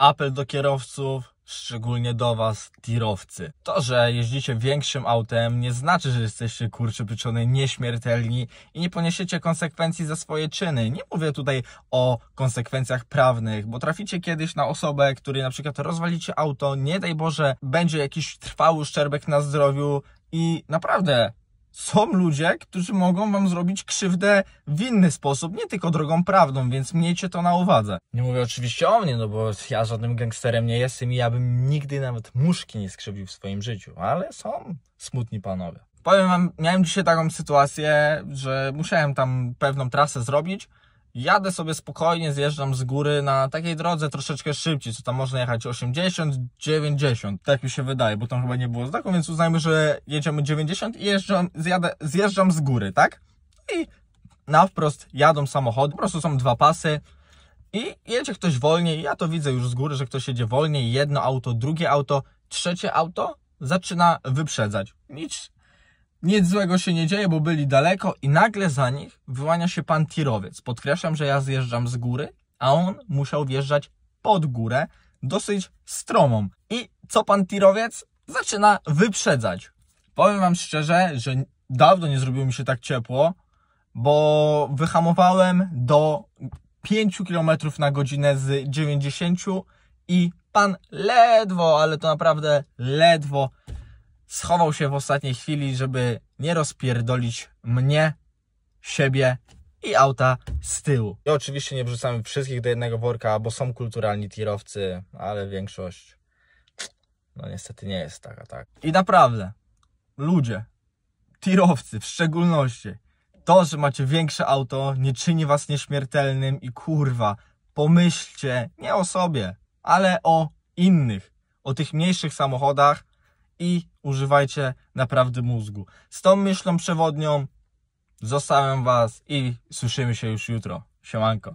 apel do kierowców, szczególnie do Was, tirowcy. To, że jeździcie większym autem, nie znaczy, że jesteście kurczy nieśmiertelni i nie poniesiecie konsekwencji za swoje czyny. Nie mówię tutaj o konsekwencjach prawnych, bo traficie kiedyś na osobę, której na przykład rozwalicie auto, nie daj Boże, będzie jakiś trwały szczerbek na zdrowiu i naprawdę są ludzie, którzy mogą wam zrobić krzywdę w inny sposób, nie tylko drogą prawdą, więc miejcie to na uwadze. Nie mówię oczywiście o mnie, no bo ja żadnym gangsterem nie jestem i ja bym nigdy nawet muszki nie skrzywił w swoim życiu, ale są smutni panowie. Powiem wam, miałem dzisiaj taką sytuację, że musiałem tam pewną trasę zrobić jadę sobie spokojnie, zjeżdżam z góry na takiej drodze troszeczkę szybciej, co tam można jechać 80, 90, tak mi się wydaje, bo tam chyba nie było znaku, więc uznajmy, że jedziemy 90 i jeżdżam, zjadę, zjeżdżam z góry, tak? I na wprost jadą samochody, po prostu są dwa pasy i jedzie ktoś wolniej, ja to widzę już z góry, że ktoś jedzie wolniej, jedno auto, drugie auto, trzecie auto zaczyna wyprzedzać. Nic nic złego się nie dzieje, bo byli daleko i nagle za nich wyłania się pan tirowiec. Podkreślam, że ja zjeżdżam z góry, a on musiał wjeżdżać pod górę, dosyć stromą. I co pan tirowiec? Zaczyna wyprzedzać. Powiem wam szczerze, że dawno nie zrobiło mi się tak ciepło, bo wyhamowałem do 5 km na godzinę z 90 i pan ledwo, ale to naprawdę ledwo schował się w ostatniej chwili, żeby nie rozpierdolić mnie, siebie i auta z tyłu. I oczywiście nie wrzucamy wszystkich do jednego worka, bo są kulturalni tirowcy, ale większość no niestety nie jest taka, tak. I naprawdę, ludzie, tirowcy w szczególności, to, że macie większe auto, nie czyni was nieśmiertelnym i kurwa, pomyślcie nie o sobie, ale o innych, o tych mniejszych samochodach, i używajcie naprawdę mózgu. Z tą myślą przewodnią zostawiam Was i słyszymy się już jutro. Siemanko.